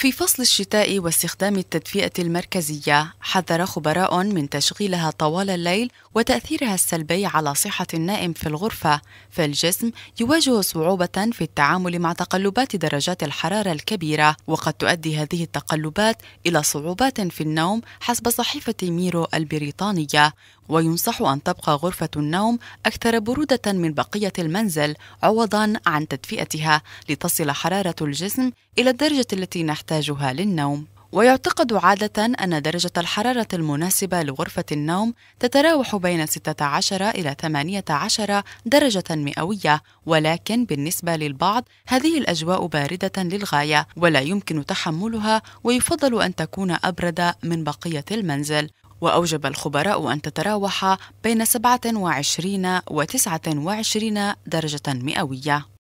في فصل الشتاء واستخدام التدفئة المركزية حذر خبراء من تشغيلها طوال الليل وتأثيرها السلبي على صحة النائم في الغرفة فالجسم يواجه صعوبة في التعامل مع تقلبات درجات الحرارة الكبيرة وقد تؤدي هذه التقلبات إلى صعوبات في النوم حسب صحيفة ميرو البريطانية وينصح أن تبقى غرفة النوم أكثر برودة من بقية المنزل عوضا عن تدفئتها لتصل حرارة الجسم إلى الدرجة التي نحتاجها يحتاجها للنوم ويعتقد عادة أن درجة الحرارة المناسبة لغرفة النوم تتراوح بين 16 إلى 18 درجة مئوية، ولكن بالنسبة للبعض هذه الأجواء باردة للغاية ولا يمكن تحملها ويفضل أن تكون أبرد من بقية المنزل. وأوجب الخبراء أن تتراوح بين 27 و 29 درجة مئوية.